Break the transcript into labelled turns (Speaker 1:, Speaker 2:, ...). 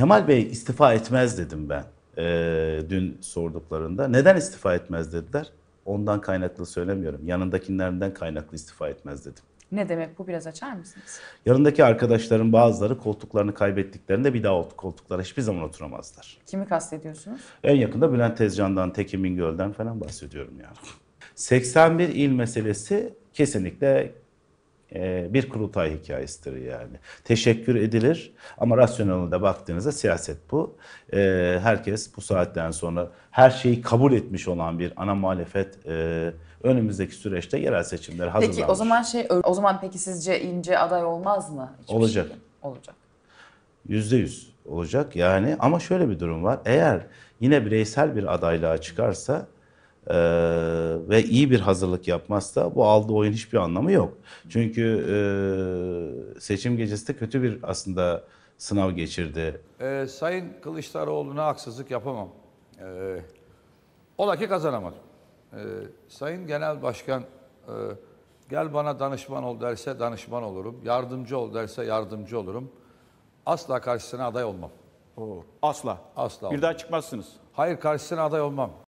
Speaker 1: Kemal Bey istifa etmez dedim ben e, dün sorduklarında. Neden istifa etmez dediler? Ondan kaynaklı söylemiyorum. Yanındakilerinden kaynaklı istifa etmez dedim. Ne demek bu biraz açar mısınız? Yanındaki arkadaşların bazıları koltuklarını kaybettiklerinde bir daha o koltuklara hiçbir zaman oturamazlar. Kimi kastediyorsunuz? En yakında Bülent Tezcan'dan, Tekin Bingöl'den falan bahsediyorum yani. 81 il meselesi kesinlikle ee, bir kurultay hikayesidir yani. Teşekkür edilir ama rasyonelinde baktığınızda siyaset bu. Ee, herkes bu saatten sonra her şeyi kabul etmiş olan bir ana muhalefet e, önümüzdeki süreçte yerel seçimler hazırlanmış. Peki o
Speaker 2: zaman şey o zaman
Speaker 1: peki sizce ince aday olmaz mı? Hiçbir şey olacak. Şey olacak. Yüzde yüz olacak yani ama şöyle bir durum var. Eğer yine bireysel bir adaylığa çıkarsa e, ve iyi bir hazırlık yapmazsa bu aldığı oyun hiçbir anlamı yok. Çünkü e, seçim gecesi de kötü bir aslında sınav geçirdi.
Speaker 2: E, Sayın Kılıçdaroğlu'na haksızlık yapamam. Ee, o ola ki kazanamadım. E, Sayın Genel Başkan e, gel bana danışman ol derse danışman olurum. Yardımcı ol derse yardımcı olurum. Asla karşısına aday olmam. Oo. Asla. Asla. Bir olmam. daha çıkmazsınız. Hayır karşısına aday olmam.